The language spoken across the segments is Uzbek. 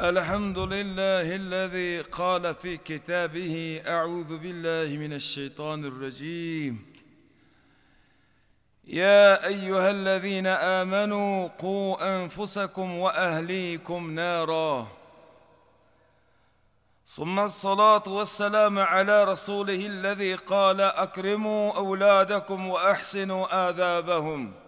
الحمد لله الذي قال في كتابه أعوذ بالله من الشيطان الرجيم يا أيها الذين آمنوا قوا أنفسكم وأهليكم نارا ثم الصلاة والسلام على رسوله الذي قال أكرموا أولادكم وأحسنوا آدابهم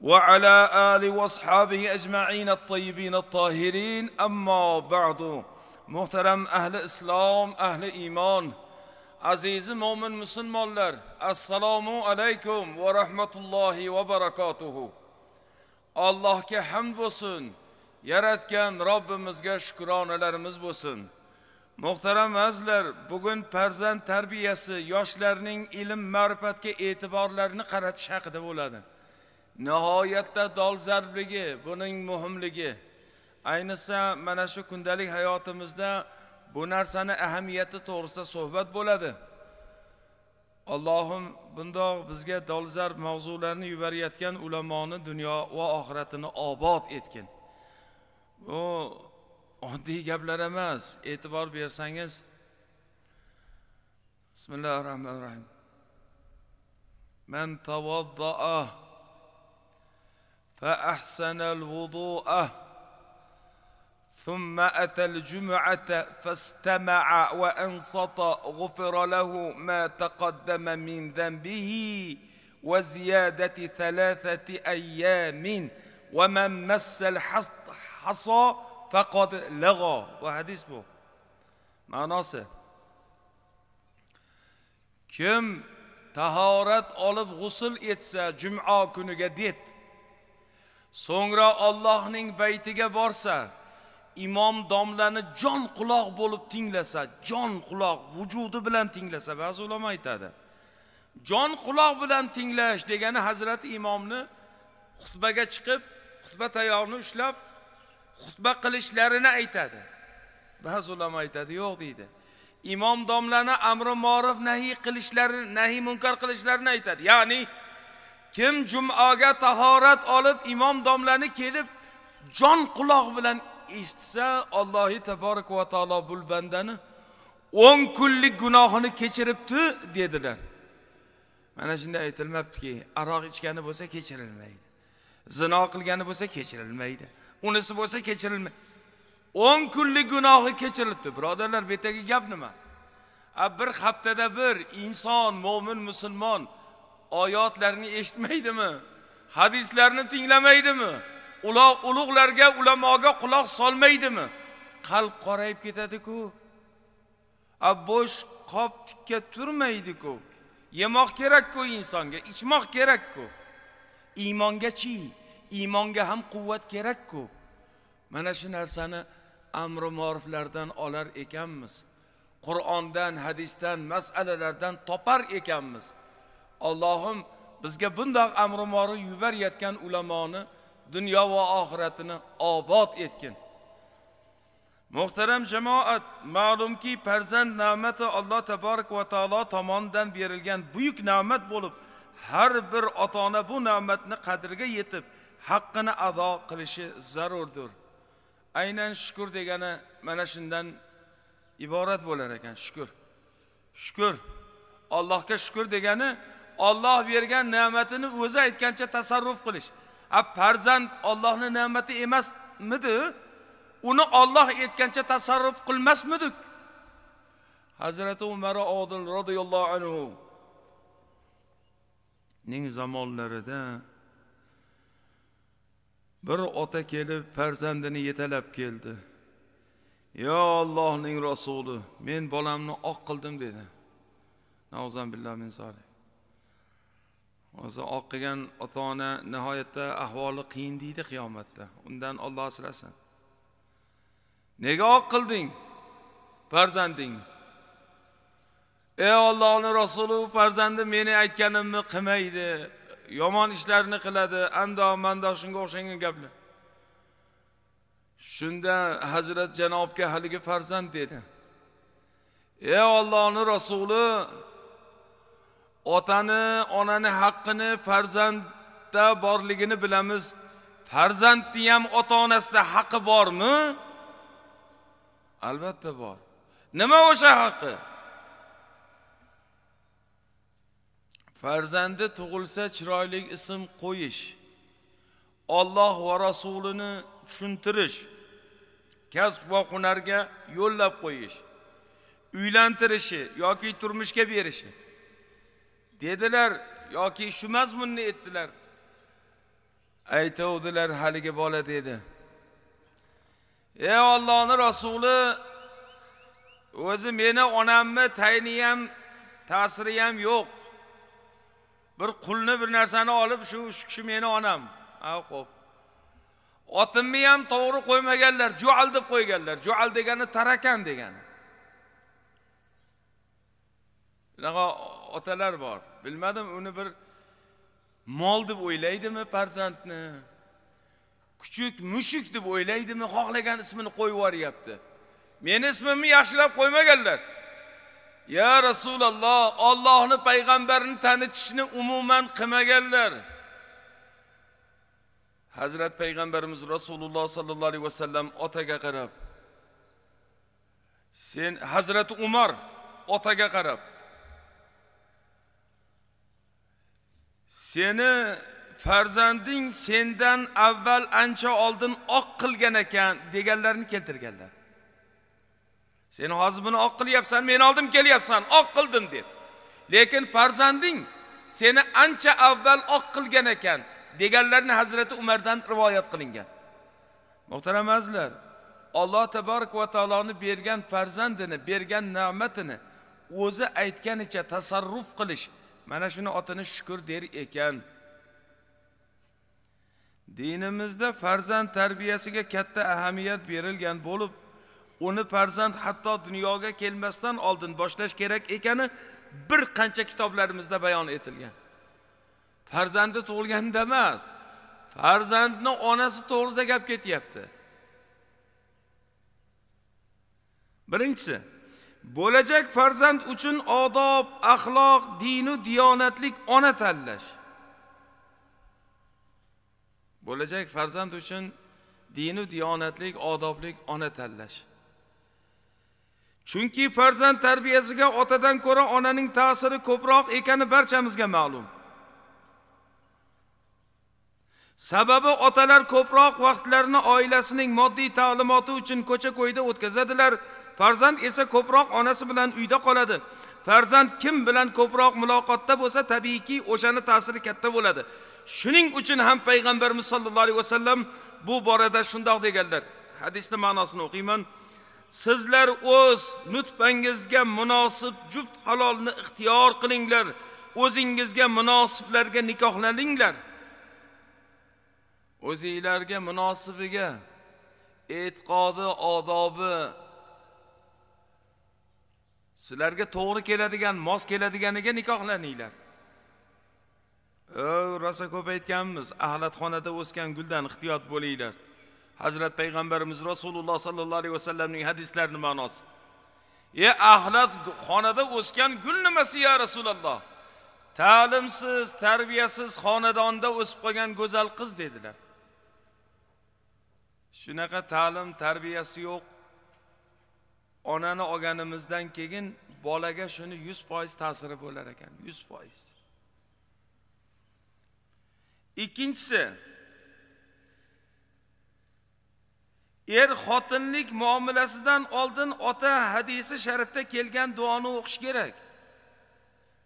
وعلى آل واصحابه أجمعين الطيبين الطاهرين أما بعد محترم أهل إسلام أهل إيمان azizi mo'min musulmonlar assalomu alaykum va rahmatullohi va barakatuhu allohga hamd bo'lsin yaratgan robbimizga shukronalarimiz bo'lsin muhtaram azizlar bugun farzand tarbiyasi yoshlarning ilm ma'rifatga e'tiborlarini qaratish haqida bo'ladi nihoyatda dolzarbligi buning muhimligi ayniqsa mana shu kundalik hayotimizda bu narsani ahamiyati to'g'risida suhbat bo'ladi allohim bundoq bizga dolzarb mavzularni yuborayotgan ulamoni dunyo va oxiratini obod etgin bu oddiy gaplar emas e'tibor bersangiz bismillahi rohmanir rohim man tavaddaa فأحسن الوضوء ثم أتى الجمعة فاستمع وأنصت غفر له ما تقدم من ذنبه وزيادة ثلاثة أيام ومن مس الحصى فقد لغى وهذا اسمه ma'nosi كم تهارت ألف غسل etsa جمعة kuniga deb so'ngra Allohning baytiga borsa imom domlani jon quloq bo'lib tinglasa jon quloq vujudi bilan tinglasa ba'zi ulamo aytadi jon quloq bilan tinglash degani hazrati imomni xutbaga chiqib xutba tayog'ini ushlab xutba qilishlarini aytadi ba'zi ulamo aytadi yo'q deydi imom domlani amri ma'ruf nahiy qilishlarini nahiy munkar qilishlarini aytadi ya'ni kim jumaga tahorat olib imom domlani kelib jon quloq bilan eshitsa allohi taborak va taolo bul bandani o'n kunlik gunohini kechiribdi dedilar mana shunday aytilmabdiki aroq ichgani bo'lsa kechirilmaydi zino qilgani bo'lsa kechirilmaydi unisi bo'lsa kechirilmaydi o'n kunlik gunohi kechirilibdi birodarlar bu yerdagi gap nima a bir haftada bir inson mo'min musulmon oyatlarni eshitmaydimi hadislarni tinglamaydimi uloq ulug'larga ulamoga quloq solmaydimi qalb qorayib ketadiku a bo'sh qop tikka turmaydiku yemoq kerakku insonga ichmoq kerakku iymongachi iymonga ham quvvat kerakku mana shu narsani amri moriflardan olar ekanmiz qur'ondan hadisdan masalalardan topar ekanmiz allohim bizga bundoq amri ma'ruf yuborayotgan ulamoni dunyo va oxiratini obod etgin muhtaram jamoat ma'lumki farzand na'mati alloh taborak va taolo tomonidan berilgan buyuk na'mat bo'lib har bir ota ona bu na'matni qadriga yetib haqqini ado qilishi zarurdir aynan shukur degani mana shundan iborat bo'lar ekan shukur shukur allohga shukur degani olloh bergan ne'matini o'zi aytgancha tasarruf qilish a farzand ollohni ne'mati emasmidi uni olloh aytgancha tasarruf qilmasmidik hazrati umar odil roziyallohu anhu ning zamonlarida bir ota kelib farzandini yetalab keldi yo ollohning rasuli men bolamni oq qildim dedi billah min zalik o'zi oqigan ota ona nihoyatda ahvoli qiyin deydi qiyomatda undan olloh asrasin nega oq qilding farzandingni ey ollohni rasuli farzandi meni aytganimni qilmaydi yomon ishlarni qiladi ando mando shunga o'xshagan gaplar shunda hazrat janobga haligi farzand dedi ey ollohni rasuli otani onani haqqini farzandda borligini bilamiz farzandni ham ota onasida haqqi bormi albatta bor nima o'sha haqqi farzandi tug'ilsa chiroyli ism qo'yish olloh va rasulini tushuntirish kasb va hunarga yo'llab qo'yish uylantirishi yoki turmushga berishi dedilar yoki shu mazmunni aytdilar aytavdilar haligi bola dedi ey ollohni rasuli o'zi meni onamni tayniyam ta'siri ham yo'q bir qulni bir narsani olib shu uch kishi meni onam ha ho'p otimni ham to'g'ri qo'ymaganlar jual deb qo'yganlar jual degani tarakan degani bunaqa otalar bor bilmadim uni bir mol deb o'ylaydimi farzandni kuchuk mushuk deb o'ylaydimi xohlagan ismini qo'yib yuboryapti meni ismimni yaxshilab qo'ymaganlar ya rasululloh ollohni payg'ambarini tanitishni umuman qilmaganlar hazrat payg'ambarimiz rasululloh sollallohu alayhi vasallam otaga qarab sen hazrati umar otaga qarab seni farzanding sendan avval ancha oldin oq qilgan ekan deganlarni keltirganlar sen hozir buni oq qilyapsan meni oldim kelyapsan oq qildim deb lekin farzanding seni ancha avval oq qilgan ekan deganlarni hazrati umardan rivoyat qilingan muhtaram azizlar alloh taborak va taoloni bergan farzandini bergan ne'matini o'zi aytganicha tasarruf qilish mana shuni otini shukur der ekan dinimizda farzand tarbiyasiga katta ahamiyat berilgan bo'lib uni farzand hatto dunyoga kelmasdan oldin boshlash kerak ekani bir qancha kitoblarimizda bayon etilgan farzandi tug'ilganda emas farzandni onasi to'g'risida gap ketyapti birinchisi bo'lajak farzand uchun odob axloq dinu diyonatlik ona tanlash bo'lajak farzand uchun dinu diyonatlik odoblik ona tanlash chunki farzand tarbiyasiga otadan ko'ra onaning ta'siri ko'proq ekani barchamizga ma'lum sababi otalar ko'proq vaqtlarini oilasining moddiy ta'limoti uchun ko'cha ko'yda o'tkazadilar farzand esa ko'proq onasi bilan uyda qoladi farzand kim bilan ko'proq muloqotda bo'lsa tabiiyki o'shani ta'siri katta bo'ladi shuning uchun ham payg'ambarimiz sollallohu alayhi vasallam bu borada shundoq deganlar hadisni ma'nosini o'qiyman sizlar o'z nutbangizga munosib juft halolni ixtiyor qilinglar o'zingizga munosiblarga nikohlaninglar o'zinglarga munosibiga e'tiqodi odobi sizlarga to'g'ri keladigan mos keladiganiga nikohlaninglar rosa ko'p aytganmiz axlatxonada o'sgan guldan ehtiyot bo'linglar hazrat payg'ambarimiz rasululloh sollallohu alayhi vasallamning hadislarini ma'nosi e axlatxonada o'sgan gul nimasi ya rasululloh ta'limsiz tarbiyasiz xonadonda o'sib qolgan go'zal qiz dedilar shunaqa ta'lim tarbiyasi yo'q onani olganimizdan keyin bolaga shuni yuz foiz ta'siri bo'lar ekan yuz foiz ikkinchisi er xotinlik muomalasidan oldin ota hadisi sharifda kelgan duoni o'qish kerak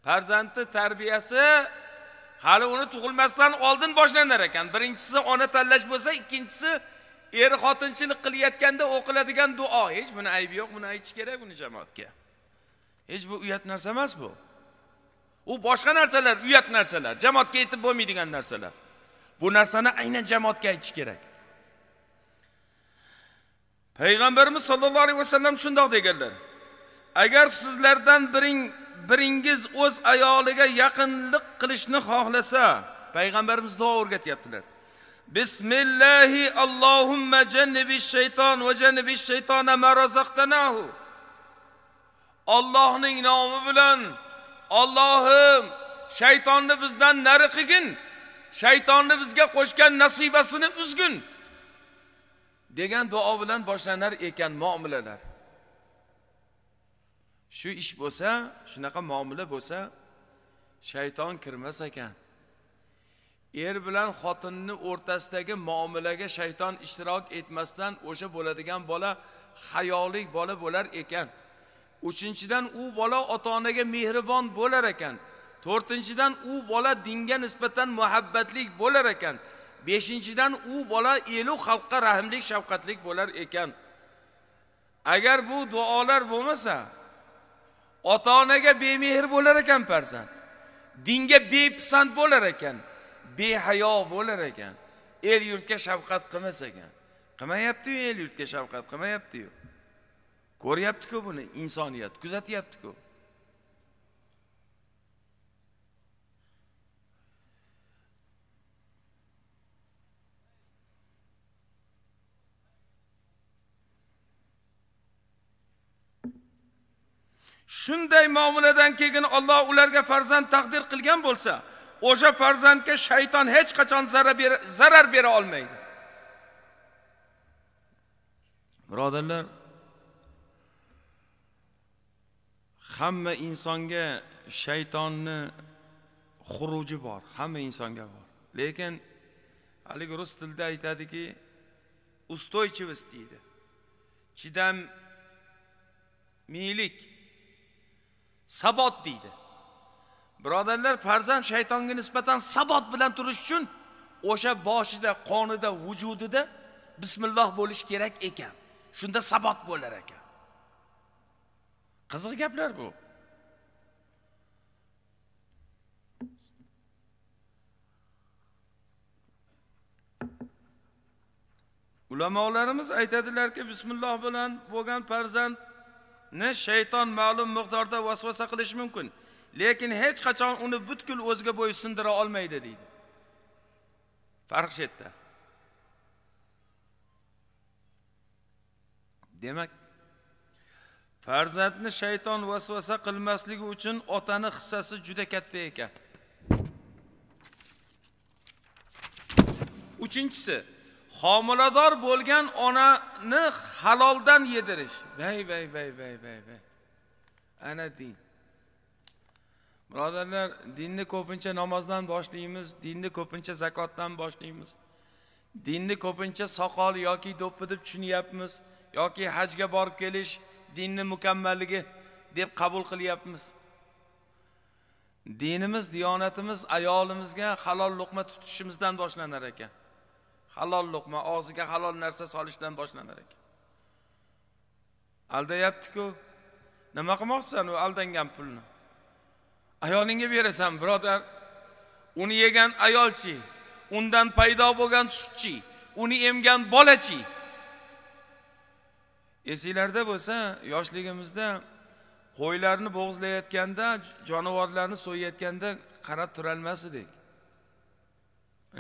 farzandni tarbiyasi hali uni tug'ilmasdan oldin boshlanar ekan birinchisi ona tanlash bo'lsa ikkinchisi er xotinchilik qilayotganda o'qiladigan duo hech buni aybi yo'q buni aytish kerak buni jamoatga hech bu uyat narsa emas bu u boshqa narsalar uyat narsalar jamoatga aytib bo'lmaydigan narsalar bu narsani aynan jamoatga aytish kerak payg'ambarimiz sollallohu alayhi vasallam shundoq deganlar agar sizlardan biring biringiz o'z ayoliga yaqinlik qilishni xohlasa payg'ambarimiz duo o'rgatyaptilar بسم الله اللهم جنب الشيطان وجنب الشيطان ما رزقتناه Allohning nomi bilan Allohim shaytonni bizdan nari qilgin shaytonni bizga qo'shgan nasibasini uzgin degan duo bilan boshlanar ekan muomalalar shu ish bo'lsa shunaqa muomala bo'lsa shayton kirmas ekan er bilan xotinni o'rtasidagi muomalaga shayton ishtirok etmasdan o'sha bo'ladigan bola hayoliy bola bo'lar ekan uchinchidan u bola ota onaga mehribon bo'lar ekan to'rtinchidan u bola dinga nisbatan muhabbatlik bo'lar ekan beshinchidan u bola elu xalqqa rahmli shafqatlik bo'lar ekan agar bu duolar bo'lmasa ota onaga bemehr bo'lar ekan farzand dinga bepisand bo'lar ekan behayo bo'lar ekan el yurtga shafqat qilmas ekan qilmayaptiyu el yurtga shafqat qilmayaptiyu ko'ryaptiku buni insoniyat kuzatyaptiku shunday muomaladan keyin Alloh ularga farzand taqdir qilgan bo'lsa o'sha farzandga shayton hech qachon zarar bera olmaydi birodarlar hamma insonga shaytonni xuruji bor hamma insonga bor lekin haligi rus tilida aytadiki ustoychivost deydi milik sabot deydi birodarlar farzand shaytonga nisbatan sabot bilan turish uchun o'sha boshida qonida vujudida bismilloh bo'lish kerak ekan shunda sabot bo'lar ekan qiziq gaplar bu ulamolarimiz aytadilarki bismilloh bilan bo'lgan farzandni shayton ma'lum miqdorda vasvasa qilishi mumkin lekin hech qachon uni butkul o'ziga bo'ysundira olmaydi deydi farq shu yerda demak farzandni shayton vasvasa qilmasligi uchun otani hissasi juda katta ekan uchinchisi homilador bo'lgan onani haloldan yedirish vay vay vay vay vay vay ana din birodarlar dinni ko'pincha namozdan boshlaymiz dinni ko'pincha zakotdan boshlaymiz dinni ko'pincha soqol yoki do'ppi deb tushunyapmiz yoki hajga borib kelish dinni mukammalligi deb qabul qilyapmiz dinimiz diyonatimiz ayolimizga halol luqma tutishimizdan boshlanar ekan halol luqma og'ziga halol narsa solishdan boshlanar ekan aldayaptiku nima qilmoqchisan u aldangan pulni ayolingga berasan birodar uni yegan ayolchi undan paydo bo'lgan sutchi uni emgan bolachi esinglarda bo'lsa yoshligimizda qo'ylarni bo'g'izlayotganda jonivorlarni so'yayotganda qarab turolmas edik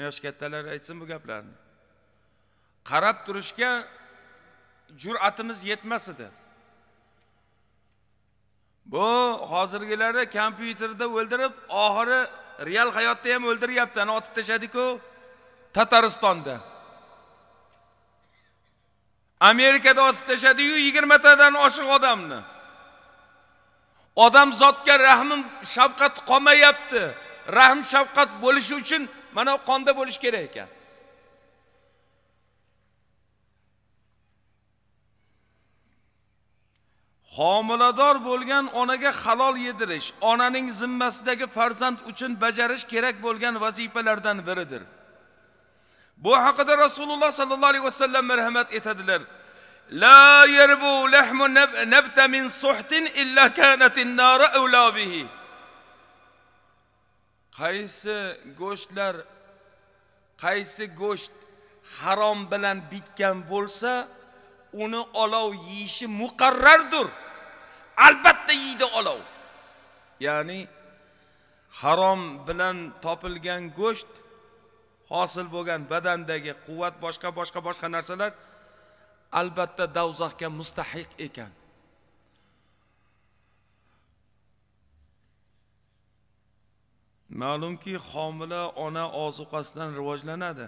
yosh kattalar aytsin bu gaplarni qarab turishga jur'atimiz yetmas edi bu hozirgilari kompyuterda o'ldirib oxiri real hayotda ham o'ldiryapti ana otib tashladiku tataristonda amerikada otib tashladiyu yigirmatadan oshiq odamni odam zotga rahm shafqat qolmayapti rahm shafqat bo'lishi uchun mana qonda bo'lishi kerak ekan homilador bo'lgan onaga halol yedirish onaning zimmasidagi farzand uchun bajarish kerak bo'lgan vazifalardan biridir bu haqida rasululloh sollallohu alayhi vasallam marhamat etadilar la yerbu lahmu nabta min suhtin illa kanatin nara bihi qaysi go'shtlar qaysi go'sht harom bilan bitgan bo'lsa uni olov yeyishi muqarrardir albatta yeydi olov ya'ni harom bilan topilgan go'sht hosil bo'lgan badandagi quvvat boshqa boshqa boshqa narsalar albatta davzaxga mustahiq ekan ma'lumki homila ona ozuqasidan rivojlanadi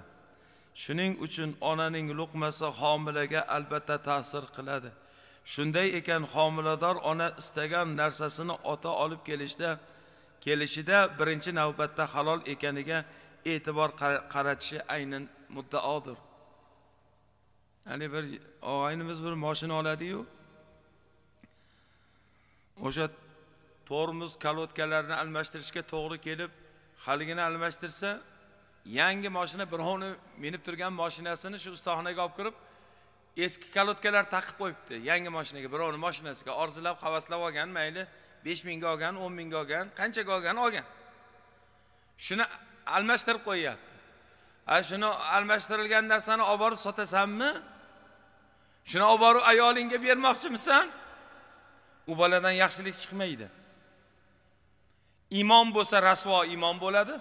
shuning uchun onaning luqmasi homilaga albatta ta'sir qiladi shunday ekan homilador ona istagan narsasini ota olib kelishda kelishida birinchi navbatda halol ekaniga e'tibor qaratishi aynan muddaodir haligi bir og'aynimiz bir moshina oladiyu o'sha tormoz kolodkalarni almashtirishga to'g'ri kelib haligini almashtirsa yangi moshina birovni minib turgan moshinasini shu ustaxonaga olib kirib eski kalotkalar taqib qo'yibdi yangi mashinaga birovni mashinasiga orzulab havaslab olgan mayli besh mingga olgan o'n mingga olgan qanchaga olgan olgan shuni almashtirib qo'yyapti a shuni almashtirilgan narsani olib borib sotasanmi shuni olib borib ayolingga bermoqchimisan u boladan yaxshilik chiqmaydi imom bo'lsa rasvo imom bo'ladi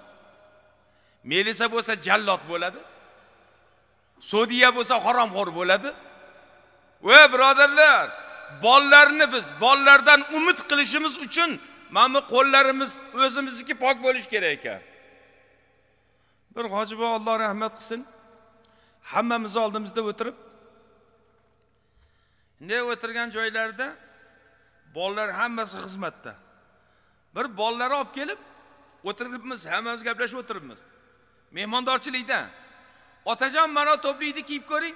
melisa bo'lsa jallod bo'ladi sodiya bo'lsa haromxo'r bo'ladi voy birodarlar bolalarni biz bolalardan umid qilishimiz uchun mana bu qo'llarimiz o'zimizniki pok bo'lishi kerak ekan bir hoji bo'l alloh rahmat qilsin hammamiz oldimizda o'tirib bunday o'tirgan joylarida bolalar hammasi xizmatda bir bolalar olib kelib o'tiribmiz hammamiz gaplashib o'tiribmiz mehmondorchilikdan otajon mana to'plikni kiyib ko'ring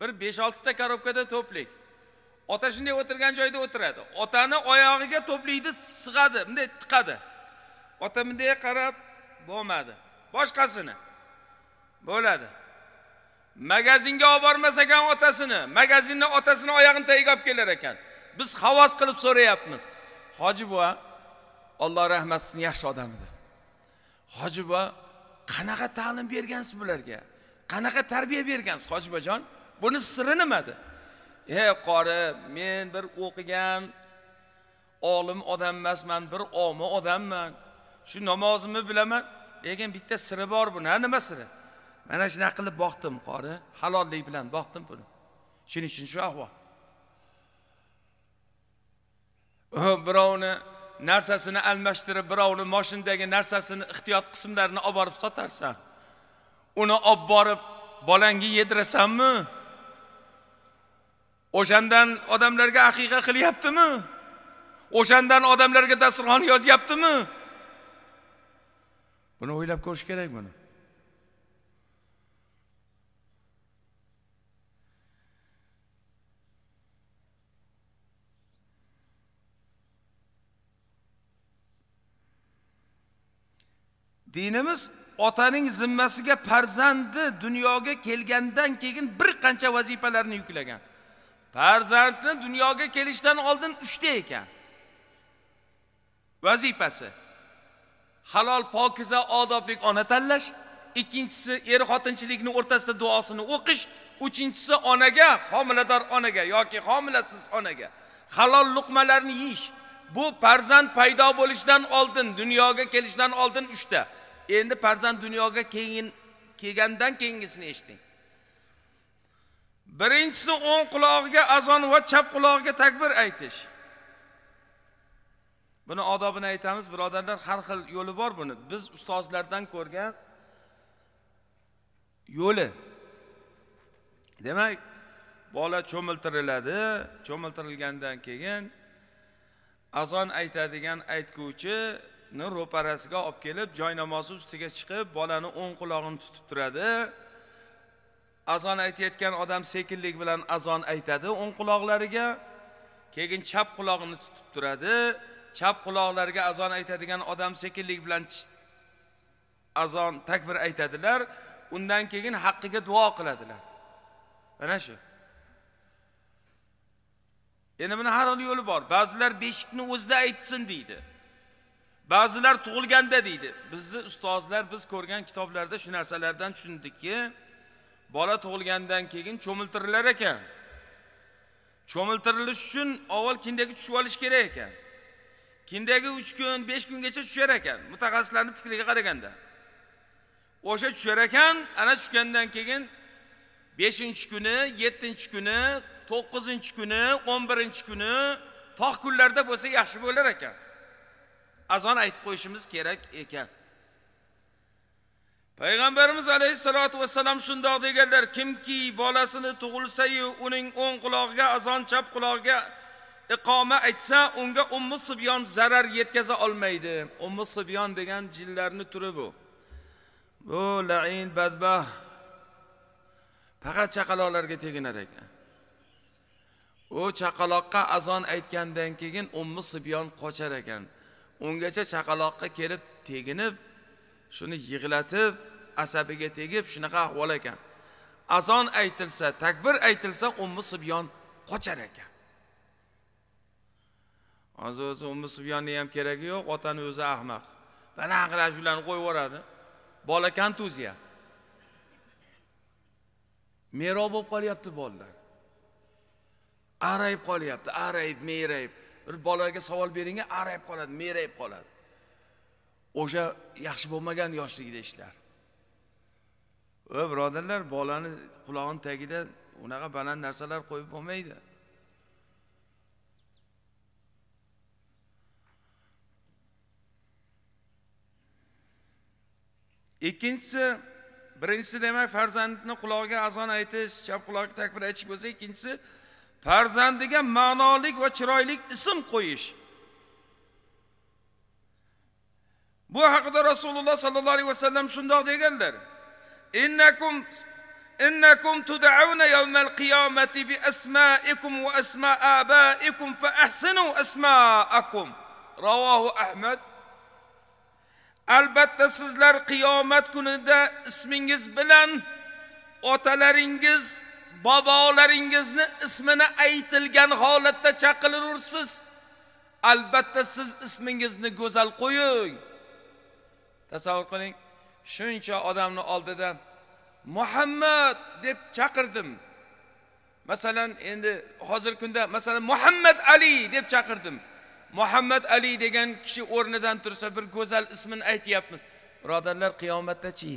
bir besh oltita korobkada to'plik ota shunday o'tirgan joyda o'tiradi otani oyog'iga to'plikni sig'adi bunday tiqadi ota bunday qarab bo'lmadi boshqasini bo'ladi magazinga olib bormas ekan otasini magazinni otasini oyog'ini tagiga olib kelar ekan biz xavos qilib so'rayapmiz hoji buva olloh rahmat qilsin yaxshi odam edi hoji buva qanaqa ta'lim bergansiz bularga qanaqa tarbiya bergansiz hojibajon buni siri nimada e qori men bir o'qigan olim odam emasman bir omi odamman shu namozimni bilaman lekin bitta siri bor buni ha nima siri mana shunaqa qilib boqdim qori halollik bilan boqdim buni shuning uchun shu ahvol birovni narsasini almashtirib birovni moshindagi narsasini ehtiyot qismlarini olib borib sotarsan uni olib borib bolangga yedirasanmi o'shandan odamlarga aqiqa qilyaptimi o'shandan odamlarga dasturxon yozyaptimi buni o'ylab ko'rish kerak buni dinimiz otaning zimmasiga farzandi dunyoga kelgandan keyin bir qancha vazifalarni yuklagan farzandni dunyoga kelishdan oldin uchta ekan vazifasi halol pokiza odobli ona tanlash ikkinchisi er xotinchilikni o'rtasida duosini o'qish uchinchisi onaga homilador onaga yoki homilasiz onaga halol luqmalarni yeyish bu farzand paydo bo'lishidan oldin dunyoga kelishdan oldin uchta endi farzand dunyoga keyin kelgandan keyingisini eshiting birinchisi o'ng qulog'iga azon va chap qulog'iga takbir aytish buni odobini aytamiz birodarlar har xil yo'li bor buni biz ustozlardan ko'rgan yo'li demak bola cho'miltiriladi cho'miltirilgandan keyin azon aytadigan aytguvchi ro'parasiga olib kelib joy namozi ustiga chiqib bolani o'ng qulog'ini tutib turadi azon aytayotgan odam sekinlik bilan azon aytadi o'ng quloqlariga keyin chap quloqini tutib turadi chap quloqlariga azon aytadigan odam sekinlik bilan azon takbir aytadilar undan keyin haqqiga duo qiladilar mana shu endi buni har xil yo'li bor ba'zilar beshikni o'zida aytsin deydi ba'zilar tug'ilganda deydi bizni ustozlar biz ko'rgan kitoblarda shu narsalardan tushundikki bola tug'ilgandan keyin cho'miltirilar ekan cho'miltirilish uchun avval kindagi tushib olish kerak ekan kindagi 3 kun 5 kungacha tushar ekan mutaxassislarning fikriga qaraganda o'sha tushar ekan ana tushgandan keyin beshinchi kuni yettinchi kuni to'qqizinchi kuni 11 birinchi kuni tog' kunlarda bo'lsa yaxshi bo'lar ekan azon aytib qo'yishimiz kerak ekan payg'ambarimiz alayhissalotu vassalam shundoq deganlar kimki bolasini tug'ilsayu uning o'ng qulog'iga azon chap qulog'iga iqoma aytsa unga ummi sibyon zarar yetkaza olmaydi ummi sibyon degan jinlarni turi bu bu lain badbaxt faqat chaqaloqlarga teginar ekan u chaqaloqqa azon aytgandan keyin ummi sibyon qochar ekan ungacha chaqaloqqa kelib teginib shuni yig'latib asabiga tegib shunaqa ahvol ekan azon aytilsa takbir aytilsa ummi subyon qochar ekan hozir o'zi ummi subyonni ham keragi yo'q otani o'zi ahmaq banaqa qilib ashulani qo'yib yuboradi bola kontuziya merov bo'lib qolyapti bolalar arayib qolyapti arayib merayib bir bolalarga savol beringa arayib qoladi merayib qoladi o'sha yaxshi bo'lmagan yoshligida ishlar va birodarlar bolani qulog'ini tagida unaqa baland narsalar qo'yib bo'lmaydi ikkinchisi birinchisi demak farzandni qulog'iga azon aytish chap quloqqa takbir aytish bo'lsa ikkinchisi farzandiga ma'nolik va chiroyli ism qo'yish bu haqida rasululloh sollallohu alayhi vasallam shundoq deganlar innakum innakum tud'auna yawmal qiyamati bi asma'ikum va asma abaikum fa ahsinu asma'akum rawahu ahmad albatta sizlar qiyomat kunida ismingiz bilan otalaringiz bobolaringizni ismini aytilgan holatda chaqilaversiz albatta siz ismingizni go'zal qo'ying tasavvur qiling shuncha odamni oldida muhammad deb chaqirdim masalan endi hozirgi kunda masalan muhammad ali deb chaqirdim muhammad ali degan kishi o'rnidan tursa bir go'zal ismini aytyapmiz birodarlar qiyomatdachi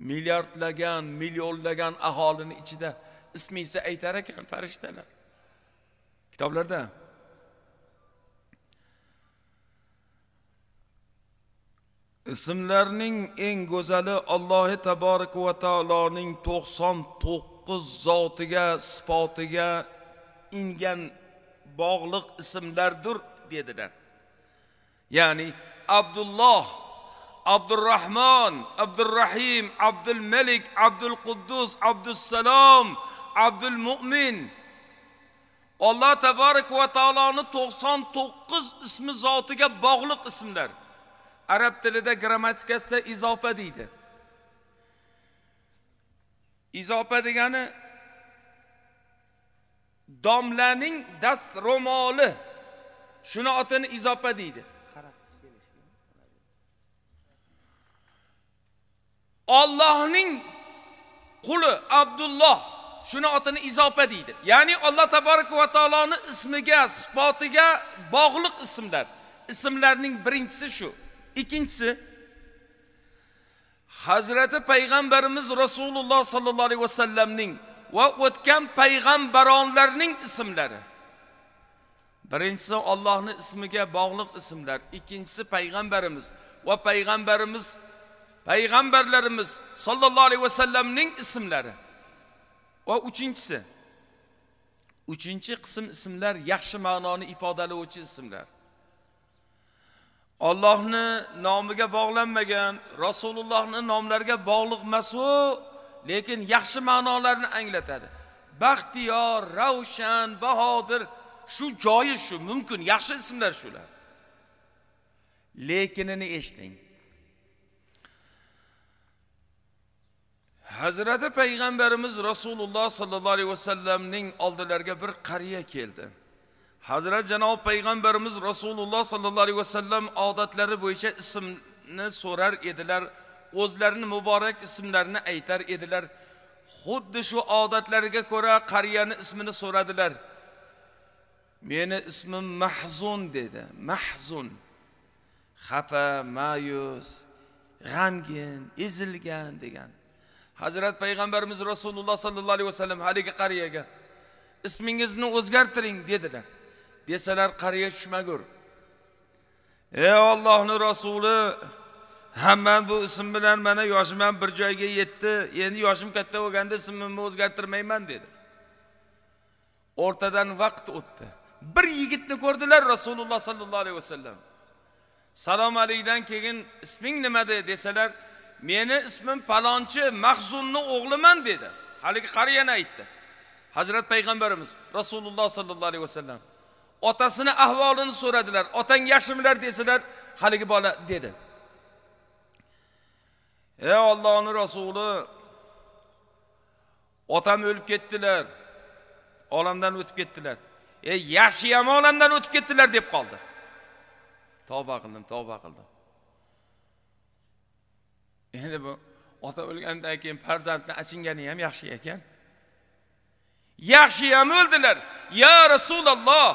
milliardlagan millionlagan aholini ichida ismingizni aytar ekan farishtalar kitoblarda ismlarning eng go'zali allohi taborak va taoloning to'qson to'qqiz zotiga sifotiga ingan bog'liq ismlardir dedilar ya'ni abdulloh abdurahmon abdurrahim abdul malik abdul quddus abdussalom abdul mo'min olloh taborak va taoloni to'qson to'qqiz ismi zotiga bog'liq ismlar arab tilida grammatikasida izofa deydi izofa degani domlaning dast ro'moli shuni otini izofa deydi Allohning quli Abdulloh shuni otini izofa deydi. Ya'ni Alloh taborak va taoloni ismiga, sifotiga bog'liq ismlar. Ismlarning birinchisi shu. Ikkinchisi Hazrati payg'ambarimiz Rasululloh sallallohu alayhi vasallamning va o'tgan payg'ambaronlarning ismlari. Birinchisi Allohning ismiga bog'liq ismlar, ikkinchisi payg'ambarimiz va payg'ambarimiz payg'ambarlarimiz sollallohu alayhi vasallamning ismlari va uchinchisi uchinchi qism ismlar yaxshi ma'noni ifodalovchi ismlar ollohni nomiga bog'lanmagan rasulullohni nomlariga bog'liq emasu lekin yaxshi ma'nolarni anglatadi baxtiyor ravshan bahodir shu joyi shu mumkin yaxshi ismlar shular lekinini eshiting hazrati payg'ambarimiz rasululloh sollallohu alayhi vasallamning oldilariga bir qariya keldi hazrat janob payg'ambarimiz rasululloh sollallohu alayhi vasallam odatlari bo'yicha ismni so'rar edilar o'zlarini muborak ismlarini aytar edilar xuddi shu odatlariga ko'ra qariyani ismini so'radilar meni ismim mahzun dedi mahzun xafa ma'yus g'amgin ezilgan degan hazrat payg'ambarimiz rasululloh sollallohu alayhi vasallam haligi qariyaga ismingizni o'zgartiring dedilar desalar qariya tushmagur ey ollohni rasuli hammam bu ism bilan mana yoshim ham bir joyga yetdi endi yoshim katta bo'lganda ismimni o'zgartirmayman dedi o'rtadan vaqt o'tdi bir yigitni ko'rdilar rasululloh sollallohu alayhi vasallam salom alikdan keyin isming nimada desalar meni ismim palonchi mahzunni o'g'liman dedi haligi qari yana aytdi hazrat payg'ambarimiz rasululloh sollallohu alayhi vasallam otasini ahvolini so'radilar otang yaxshimilar desalar haligi bola dedi ey ollohni rasuli otam o'lib ketdilar olamdan o'tib ketdilar ey yaxshi ham olamdan o'tib ketdilar deb qoldi tavba qildim tavba qildim endi bu ota o'lgandan keyin farzandni achingani ham yaxshi ekan yaxshi ham o'ldilar ya rasululloh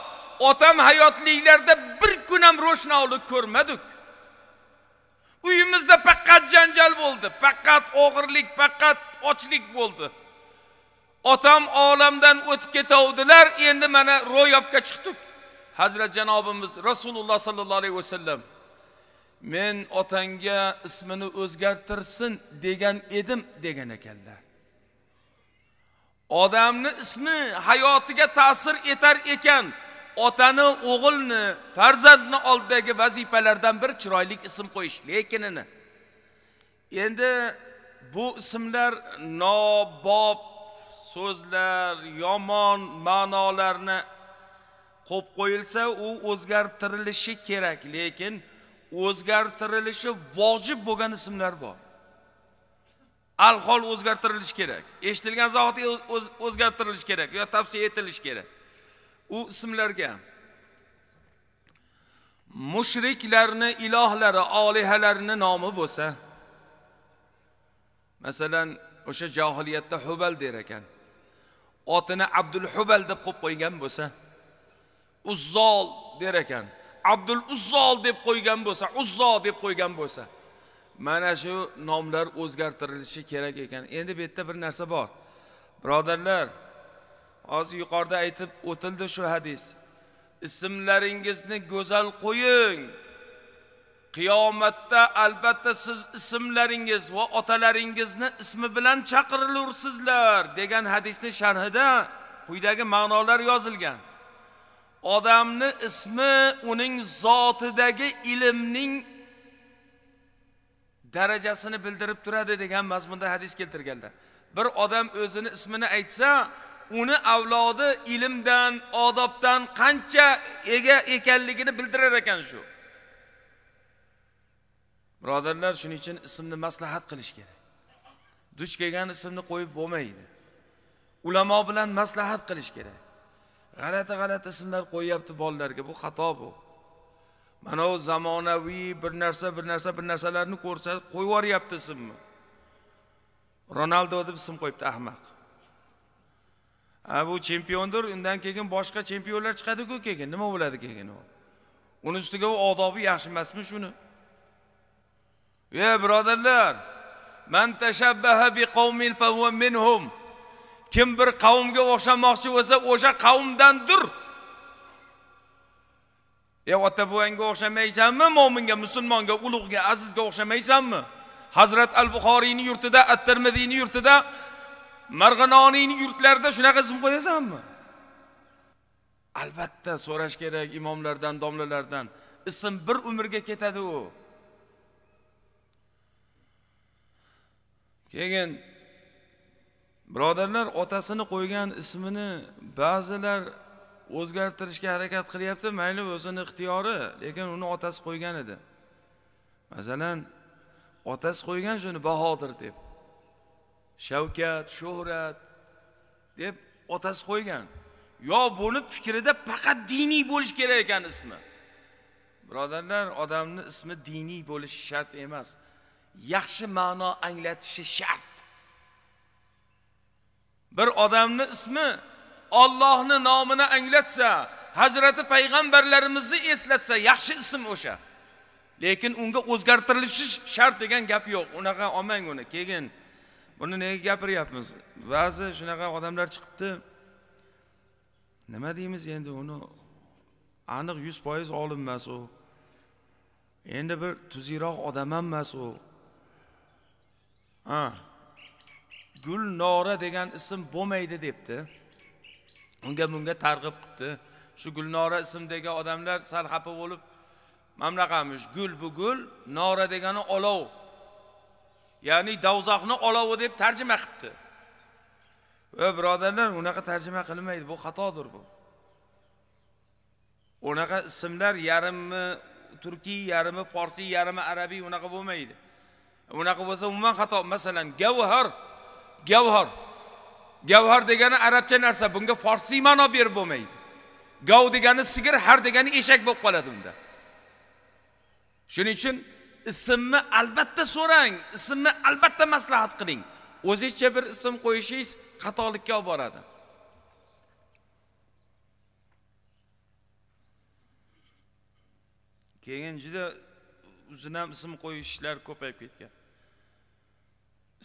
otam hayotliklarida bir kun ham ro'shnolik ko'rmadik uyimizda faqat janjal bo'ldi faqat o'g'irlik faqat ochlik bo'ldi otam olamdan o'tib ketavdilar endi mana ro'yobga chiqdik hazrat janobimiz rasululloh sollallohu alayhi vasallam men otangga ismini o'zgartirsin degan edim degan ekanlar odamni ismi hayotiga ta'sir etar ekan otani o'g'ilni farzandni oldidagi vazifalardan bir chiroyli ism qo'yish lekinini endi bu ismlar nobob so'zlar yomon ma'nolarni qo'yib qo'yilsa u o'zgartirilishi kerak lekin o'zgartirilishi vojib bo'lgan ismlar bor alhol o'zgartirilishi kerak eshitilgan zahoti e- o'zgartirilishi kerak yo tavsiya etilishi kerak u ismlarga mushriklarni ilohlari olihalarini nomi bo'lsa masalan o'sha johiliyatda hubal der ekan otini abdul hubal deb qo'yib qo'ygan bo'lsa uzzol der ekan abdul uzzol deb qo'ygan bo'lsa uzzo deb qo'ygan bo'lsa mana shu nomlar o'zgartirilishi kerak ekan endi bu yerda bir narsa bor birodarlar hozir yuqorida aytib o'tildi shu hadis ismlaringizni go'zal qo'ying qiyomatda albatta siz ismlaringiz va otalaringizni ismi bilan chaqirilur degan hadisni sharhida quyidagi ma'nolar yozilgan odamni ismi uning zotidagi ilmning darajasini bildirib turadi degan mazmunda hadis keltirganlar bir odam o'zini ismini aytsa uni avlodi ilmdan odobdan qancha ega ekanligini bildirar ekan shu birodarlar shuning uchun ismni maslahat qilish kerak duch kelgan ismni qo'yib bo'lmaydi ulamo bilan maslahat qilish kerak g'alati g'alati ismlar qo'yyapti bolalarga bu xato bu mana u zamonaviy bir narsa bir narsa bir narsalarni ko'rsatib qo'yib yuboryapti ismni ronaldo deb ism qo'yibdi ahmaq a bu chempiondir undan keyin boshqa chempionlar chiqadiku keyin nima bo'ladi keyin u uni ustiga u odobi yaxshi emasmi shuni ye birodarlar man tashabbaha fa huwa minhum kim bir qavmga o'xshamoqchi bo'lsa o'sha qavmdandir e ota buvangga o'xshamaysanmi mo'minga musulmonga ulug'ga azizga o'xshamaysanmi hazrat al buxoriyni yurtida at termiziyni yurtida marg'anoniyni yurtlarida shunaqa ism qo'yasanmi albatta so'rash kerak imomlardan domlalardan ism bir umrga ketadi u keyin birodarlar otasini qo'ygan ismini ba'zilar o'zgartirishga harakat qilyapti mayli o'zini ixtiyori lekin uni otasi qo'ygan edi masalan otasi qo'ygan shuni bahodir deb shavkat shuhrat deb otasi qo'ygan yo buni fikrida faqat diniy bo'lishi kerak ekan ismi birodarlar odamni ismi diniy bo'lishi shart emas yaxshi ma'no anglatishi shart bir odamni ismi ollohni nomini anglatsa hazrati payg'ambarlarimizni eslatsa yaxshi ism o'sha lekin unga o'zgartirilishi shart degan gap yo'q unaqa olmang uni keyin buni nega gapiryapmiz ba'zi shunaqa odamlar chiqibdi nima deymiz endi uni aniq yuz foiz olim emas u endi bir tuziroq odam ham emas u ha gulnora degan ism bo'lmaydi debdi unga bunga targ'ib qilibdi shu gulnora ismdagi odamlar sal xafa bo'lib mamlaqamiz gul bu gul nora degani olov ya'ni davzoqni olovi deb tarjima qilibdi va birodarlar unaqa tarjima qilinmaydi bu xatodir bu unaqa ismlar yarimi turkiy yarimi forsiy yarimi arabiy unaqa bo'lmaydi unaqa bo'lsa umuman xato masalan gavhar gavhar gavhar degani arabcha narsa bunga forsiy ma'no berib bo'lmaydi gov degani sigir har degani eshak bo'lib qoladi unda shuning uchun ismni albatta so'rang ismni albatta maslahat qiling o'zizcha bir ism qo'yishingiz xatolikka olib boradi keyin juda uzun ham ism qo'yishlar ko'payib ketgan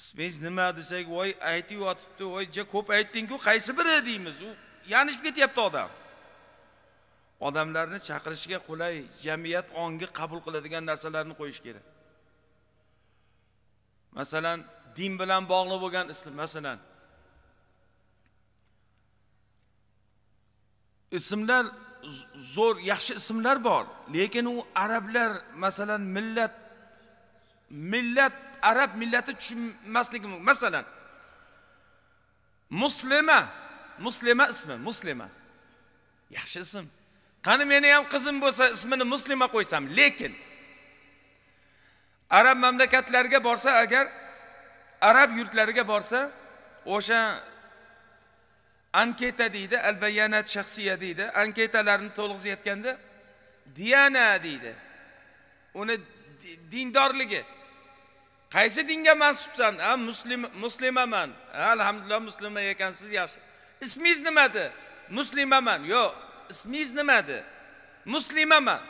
siz nima desak voy aytib voy ja ko'p aytdingku qaysi biri deymiz u yanishib ketyapti odam odamlarni chaqirishga qulay jamiyat ongi qabul qiladigan narsalarni qo'yish kerak masalan din bilan bog'liq bo'lgan ism masalan ismlar zo'r yaxshi ismlar bor lekin u arablar masalan millat millat arab millati tushunmasligi mumkin masalan muslima muslima ismi muslima yaxshi ism qani meni ham qizim bo'lsa ismini muslima qo'ysam lekin arab mamlakatlariga borsa agar arab yurtlariga borsa o'sha anketa deydi al bayanat shaxsiya deydi anketalarni to'lg'izayotganda diana deydi uni dindorligi qaysi dinga mansubsan ha muslim muslimaman alhamdulillah muslima ekansiz yaxshi ismingiz nimadi muslimaman yo'q ismingiz nimadi muslimaman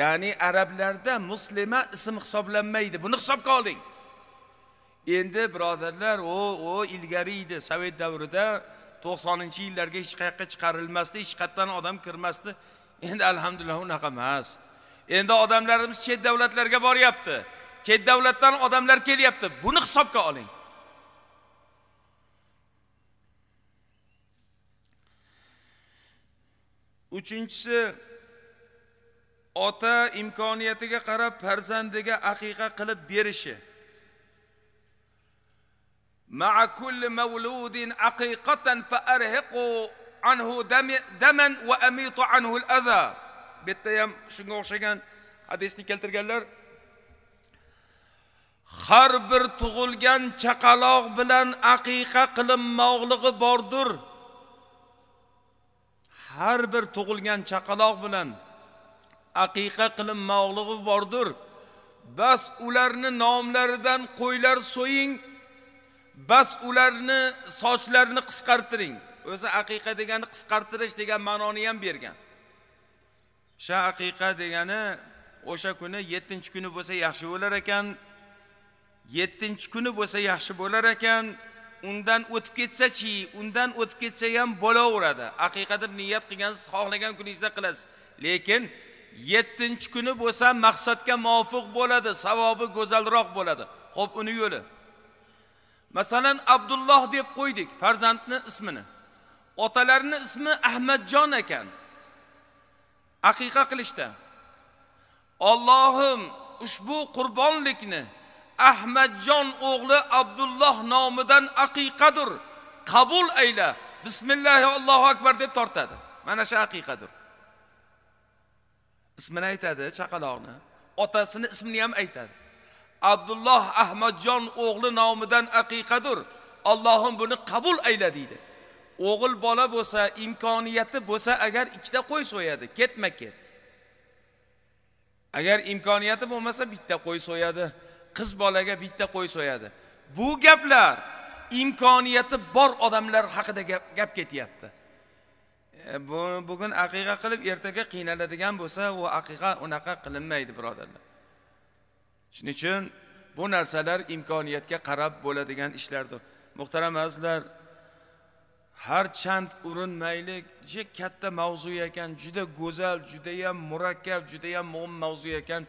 ya'ni arablarda muslima ism hisoblanmaydi buni hisobga oling endi birodarlar o o ilgari edi sovet davrida to'qsoninchi yillarga hech qayoqqa chiqarilmasdi hech qayerdan odam kirmasdi endi alhamdulillah unaqa emas endi odamlarimiz chet davlatlarga boryapti chet davlatdan odamlar kelyapti buni hisobga oling uchinchisi ota imkoniyatiga qarab farzandiga aqiqa qilib berishi aqiqatan كل مولود anhu daman عنه amitu anhu al-adha. bu yerda ham shunga o'xshagan hadisni keltirganlar har bir tug'ilgan chaqaloq bilan aqiqa qilinmoqligi bordir har bir tug'ilgan chaqaloq bilan aqiqa qilinmoqligi bordir bas ularni nomlaridan qo'ylar so'ying bas ularni sochlarini qisqartiring o'zi aqiqa degani qisqartirish degan ma'noni ham bergan sha aqiqa degani o'sha kuni yettinchi kuni bo'lsa yaxshi bo'lar ekan yettinchi kuni bo'lsa yaxshi bo'lar ekan undan o'tib ketsachi undan o'tib ketsa ham bo'laveradi aqiqa deb niyat qilgansiz xohlagan kuningizda qilasiz lekin yettinchi kuni bo'lsa maqsadga muvofiq bo'ladi savobi go'zalroq bo'ladi ho'p uni yo'li masalan abdulloh deb qo'ydik farzandni ismini otalarini ismi ahmadjon ekan aqiqa qilishda Allohim ushbu qurbonlikni Ahmadjon o'g'li Abdulloh nomidan aqiqadir qabul ayla bismillahi allohu akbar deb tortadi mana shu aqiqadir ismini aytadi chaqaloqni otasini ismini ham aytadi abdulloh ahmadjon o'g'li nomidan aqiqadir allohim buni qabul ayla deydi o'g'il bola bo'lsa imkoniyati bo'lsa agar ikkita qo'y so'yadi ketma ket agar imkoniyati bo'lmasa bitta qo'y so'yadi qiz bolaga bitta qo'y so'yadi bu gaplar imkoniyati bor odamlar haqida gap ketyapti e, bugun aqiqa qilib ertaga qiynaladigan bo'lsa u aqiqa unaqa qilinmaydi birodarlar shuning uchun bu narsalar imkoniyatga qarab bo'ladigan ishlardir muhtaram azizlar har chand urinmaylikchi katta mavzu ekan juda go'zal judayam murakkab judayam muhim mavzu ekan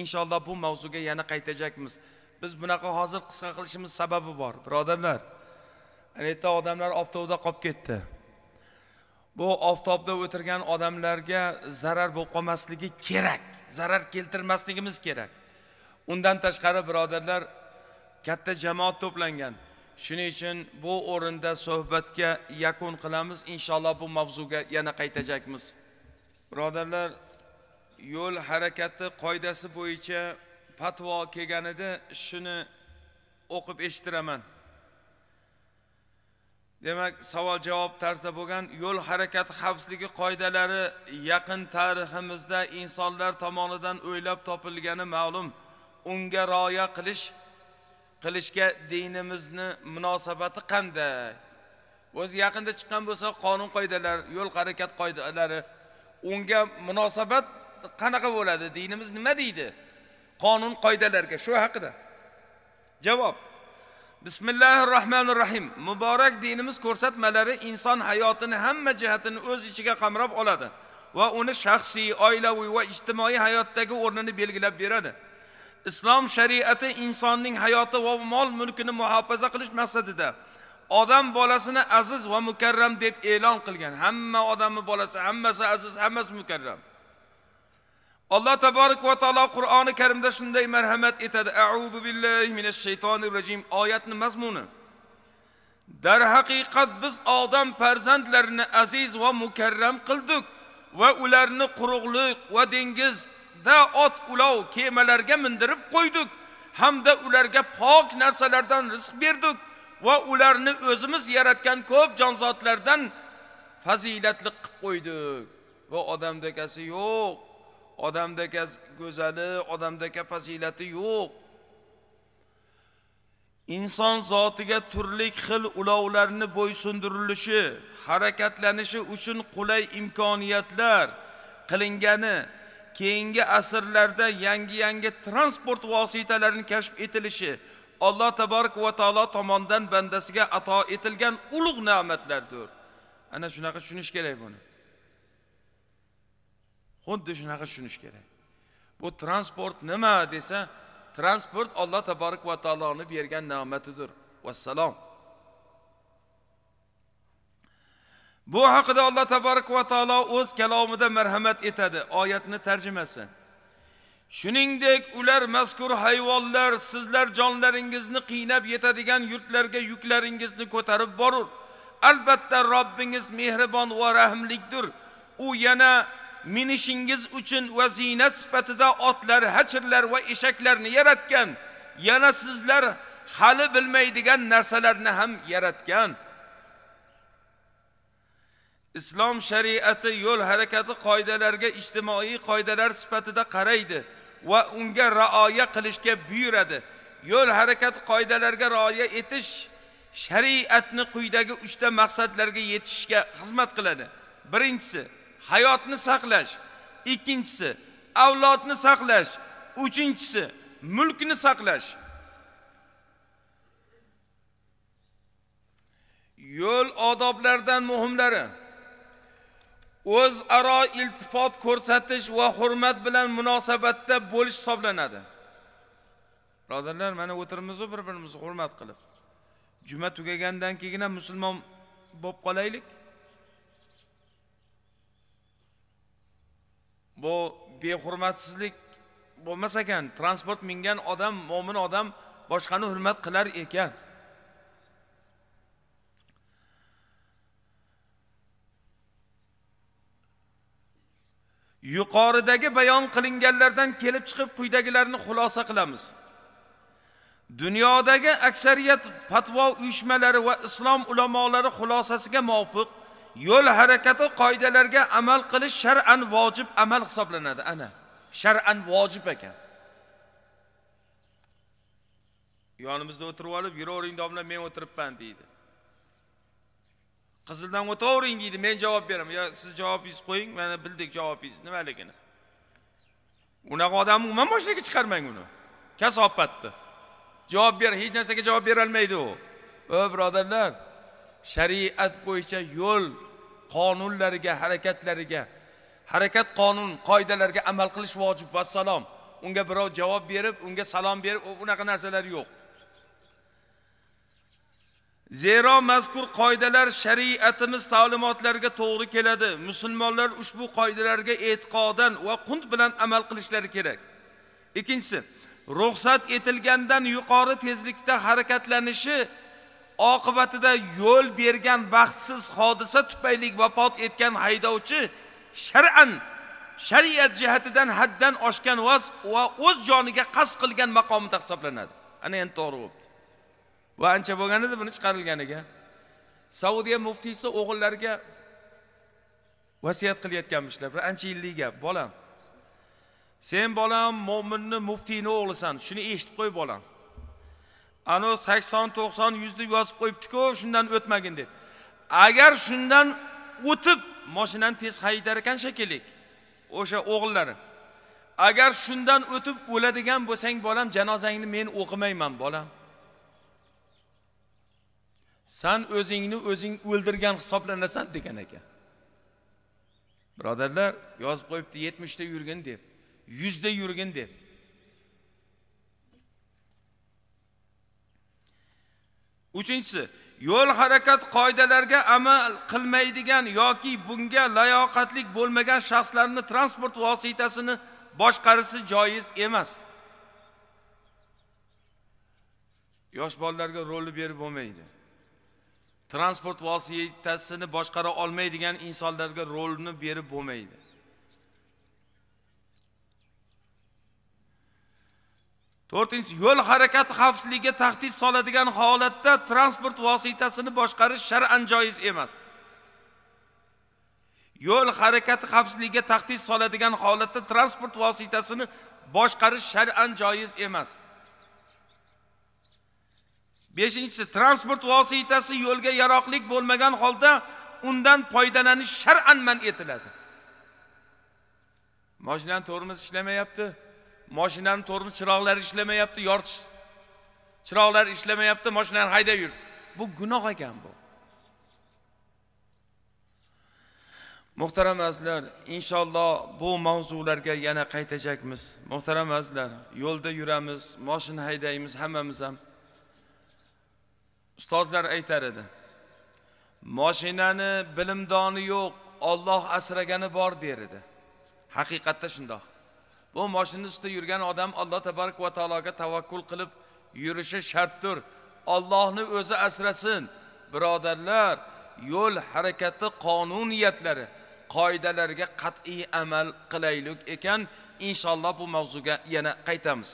inshaalloh bu mavzuga yana qaytajakmiz biz bunaqa hozir qisqa qilishimiz sababi bor birodarlar erta odamlar oftobda qolib ketdi bu oftobda o'tirgan odamlarga zarar bo'lib qolmasligi kerak zarar keltirmasligimiz kerak undan tashqari birodarlar katta jamoat to'plangan shuning uchun bu o'rinda suhbatga yakun qilamiz inshaalloh bu mavzuga yana qaytajakmiz birodarlar yo'l harakati qoidasi bo'yicha fatvo kelganida shuni o'qib eshitiraman demak savol javob tarzda bo'lgan yo'l harakati xavfsizligi qoidalari yaqin tariximizda insonlar tomonidan o'ylab topilgani ma'lum unga rioya qilish qilishga dinimizni munosabati qanday o'zi yaqinda chiqqan bo'lsa qonun qoidalar yo'l harakat qoidalari unga munosabat qanaqa bo'ladi dinimiz nima deydi qonun qoidalarga shu haqida javob bismillahi rohmanir rohim muborak dinimiz ko'rsatmalari inson hayotini hamma jihatini o'z ichiga qamrab oladi va uni shaxsiy oilaviy va ijtimoiy hayotdagi o'rnini belgilab beradi islom shariati insonning hayoti va mol mulkini muhofaza qilish maqsadida odam bolasini aziz va mukarram deb e'lon qilgan hamma odamni bolasi hammasi aziz hammasi mukarram alloh taborak va taolo qur'oni karimda shunday marhamat etadi auzu billahi minash shaytonir rajim oyatni mazmuni darhaqiqat biz odam farzandlarini aziz va mukarram qildik va ularni quruqlik va dengiz da ot ulov kemalarga mindirib qo'ydik hamda ularga pok narsalardan rizq berdik va ularni o'zimiz yaratgan ko'p jonzotlardan fazilatli qilib qo'ydik va odamdakasi yo'q odamdaka go'zali odamdaka fazilati yo'q inson zotiga turli xil ulovlarni bo'ysundirilishi harakatlanishi uchun qulay imkoniyatlar qilingani keyingi asrlarda yangi yangi transport vositalarini kashf etilishi alloh taborak va taolo tomonidan bandasiga ato etilgan ulug' ne'matlardir ana shunaqa tushunish kerak buni xuddi shunaqa tushunish kerak bu transport nima desa transport alloh taborak va taoloni bergan ne'matidir vassalom bu haqida alloh tabarak va taolo o'z kalomida marhamat etadi oyatni tarjimasi shuningdek ular mazkur hayvonlar sizlar jonlaringizni qiynab yetadigan yurtlarga yuklaringizni ko'tarib borur albatta robbingiz mehribon va rahimlikdir. u yana minishingiz uchun va sifatida otlar hachirlar va eshaklarni yaratgan yana sizlar hali bilmaydigan narsalarni ham yaratgan islom shariati yo'l harakati qoidalariga ijtimoiy qoidalar sifatida qaraydi va unga rioya qilishga buyuradi yo'l harakati qoidalariga rioya etish shariatni quyidagi uchta maqsadlarga yetishishga xizmat qiladi birinchisi hayotni saqlash ikkinchisi avlodni saqlash uchinchisi mulkni saqlash yo'l odoblaridan muhimlari o'zaro iltifot ko'rsatish va hurmat bilan munosabatda bo'lish hisoblanadi birodarlar mana o'tiribmizu bir birimizni hurmat qilib juma tugagandan keyin ham musulmon bo'lib qolaylik bu behurmatsizlik bo'lmas ekan transport mingan odam mo'min odam boshqani hurmat qilar ekan yuqoridagi bayon qilinganlardan kelib chiqib quyidagilarni xulosa qilamiz dunyodagi aksariyat fatvo uyushmalari va islom ulamolari xulosasiga muvofiq yo'l harakati qoidalariga amal qilish shar'an vojib amal hisoblanadi ana shar'an vojib ekan yonimizda o'tirib olib yuravering domla men o'tiribman deydi qizildan o'tavering deydi men javob beraman yo siz javobingizni qo'ying mana bildik javobingiz nimaligini unaqa odamni umuman moshinaga chiqarmang uni kasofatni javob ber hech narsaga javob berolmaydi u va birodarlar shariat bo'yicha yo'l qonunlariga harakatlariga harakat qonun qoidalariga amal qilish vojib vassalom unga birov javob berib unga salom berib unaqa narsalar yo'q zero mazkur qoidalar shariatimiz ta'limotlariga to'g'ri keladi musulmonlar ushbu qoidalarga e'tiqodan va qunt bilan amal qilishlari kerak ikkinchisi ruxsat etilgandan yuqori tezlikda harakatlanishi oqibatida yo'l bergan baxtsiz hodisa tufayli vafot etgan haydovchi shar'an shariat jihatidan haddan oshgan va o'z joniga qasd qilgan maqomida hisoblanadi ana endi to'g'ri bo'libdi va ancha bo'lgan edi buni chiqarilganiga saudiya muftiysi o'g'illariga vasiyat qilayotganmishlar bir ancha yillik gap bolam sen bolam mo'minni muftiyni o'g'lisan shuni eshitib qo'y bolam anavi sakson to'qson yuz deb yozib qo'yibdiku shundan o'tmagin deb agar shundan o'tib moshinani tez haydar ekan shekilli o'sha o'g'illari agar shundan o'tib o'ladigan bo'lsang bolam janozangni men o'qimayman bolam san o'zingni o'zing o'ldirgan hisoblanasan degan ekan birodarlar yozib qo'yibdi yetmishda yurgin deb yuzda yurgin deb uchinchisi yo'l harakat qoidalariga amal qilmaydigan yoki bunga layoqatlik bo'lmagan shaxslarni transport vositasini boshqarishi joiz emas yosh bolalarga ro'li berib bo'lmaydi transport vositasini boshqara olmaydigan insonlarga rolni berib bo'lmaydi to'rtinchisi yo'l harakati xavfsizligiga tahdid soladigan holatda transport vositasini boshqarish shar'an joiz emas yo'l harakati xavfsizligiga tahdid soladigan holatda transport vositasini boshqarish shar'an joiz emas beshinchisi transport vositasi yo'lga yaroqlik bo'lmagan holda undan foydalanish shar'an man etiladi moshinani tormozi ishlamayapti moshinani tormoz chiroqlari ishlamayapti yoritish chiroqlar ishlamayapti moshinani haydab yuribdi bu gunoh ekan bu muhtaram azizlar inshaalloh bu mavzularga yana qaytajakmiz muhtaram azizlar yo'lda yuramiz moshina haydaymiz hammamiz ham ustozlar aytar edi moshinani bilimdoni yo'q olloh asragani bor der edi haqiqatda shundoq bu moshina ustida yurgan odam alloh tabarak va taologa tavakkul qilib yurishi shartdir ollohni o'zi asrasin birodarlar yo'l harakati qonuniyatlari qoidalariga qat'iy amal qilaylik ekan inshaalloh bu mavzuga yana qaytamiz